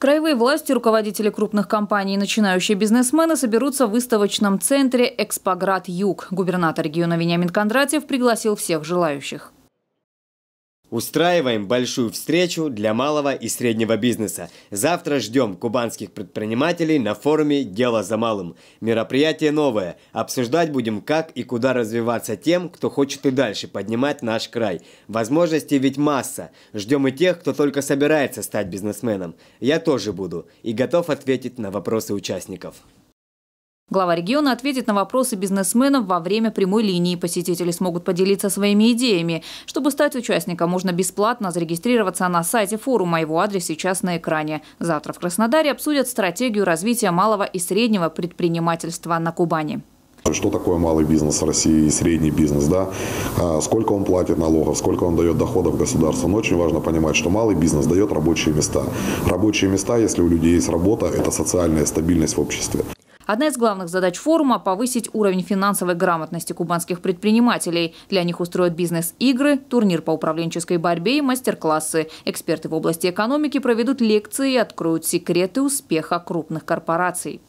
Краевые власти, руководители крупных компаний и начинающие бизнесмены соберутся в выставочном центре «Экспоград-Юг». Губернатор региона Вениамин Кондратьев пригласил всех желающих. Устраиваем большую встречу для малого и среднего бизнеса. Завтра ждем кубанских предпринимателей на форуме «Дело за малым». Мероприятие новое. Обсуждать будем, как и куда развиваться тем, кто хочет и дальше поднимать наш край. Возможностей ведь масса. Ждем и тех, кто только собирается стать бизнесменом. Я тоже буду и готов ответить на вопросы участников. Глава региона ответит на вопросы бизнесменов во время прямой линии. Посетители смогут поделиться своими идеями. Чтобы стать участником, можно бесплатно зарегистрироваться на сайте форума. Его адрес сейчас на экране. Завтра в Краснодаре обсудят стратегию развития малого и среднего предпринимательства на Кубани. Что такое малый бизнес в России и средний бизнес, да? А, сколько он платит налогов, сколько он дает доходов государству. Но очень важно понимать, что малый бизнес дает рабочие места. Рабочие места, если у людей есть работа, это социальная стабильность в обществе. Одна из главных задач форума – повысить уровень финансовой грамотности кубанских предпринимателей. Для них устроят бизнес-игры, турнир по управленческой борьбе и мастер-классы. Эксперты в области экономики проведут лекции и откроют секреты успеха крупных корпораций.